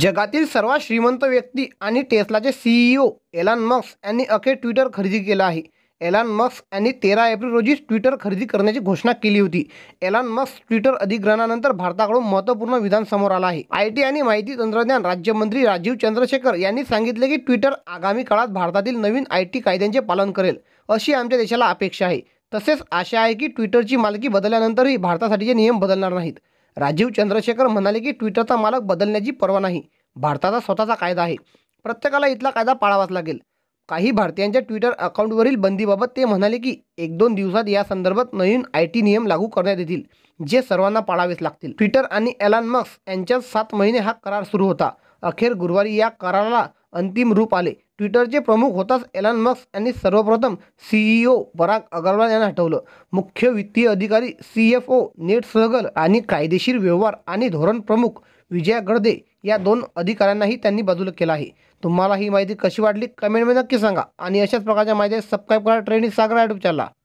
जगातील सर्वात श्रीमंत व्यक्ती आणि टेस्लाचे सीईओ e एलान मक्स यांनी अखेर ट्विटर खरेदी केलं आहे एलान मक्स यांनी तेरा एप्रिल रोजी ट्विटर खरेदी करण्याची घोषणा केली होती एलान मस्क ट्विटर अधिग्रहणानंतर भारताकडून महत्त्वपूर्ण विधान समोर आलं आहे आय टी आणि माहिती तंत्रज्ञान राज्यमंत्री राजीव चंद्रशेखर यांनी सांगितले की ट्विटर आगामी काळात भारतातील नवीन आय टी कायद्यांचे पालन करेल अशी आमच्या देशाला अपेक्षा आहे तसेच आशा आहे की ट्विटरची मालकी बदलल्यानंतरही भारतासाठीचे नियम बदलणार नाहीत राजीव चंद्रशेखर म्हणाले की ट्विटरचा मालक बदलण्याची परवा नाही भारताचा स्वतःचा कायदा आहे प्रत्येकाला इथला कायदा पाळावाच लागेल काही भारतीयांच्या ट्विटर अकाउंटवरील बंदीबाबत ते म्हणाले की एक दोन दिवसात या संदर्भात नवीन आय टी नियम लागू करण्यात येतील जे सर्वांना पाळावेच लागतील ट्विटर आणि एलन मक्स यांच्यात सात महिने हा करार सुरू होता अखेर गुरुवारी या कराराला अंतिम रूप आले ट्विटरचे प्रमुख होताच एलन मस्क यांनी सर्वप्रथम सीईओ पराग अगरवाल यांना हटवलं मुख्य वित्तीय अधिकारी सी एफ ओ नेट सहगल आणि कायदेशीर व्यवहार आणि धोरण प्रमुख विजया गडदे या दोन अधिकाऱ्यांनाही त्यांनी बाजूला केला आहे तुम्हाला ही माहिती कशी वाटली कमेंटमध्ये नक्की सांगा आणि अशाच प्रकारच्या माहिती सबस्क्राईब करा ट्रेनिंग सागर यूट्यूब चॅनलला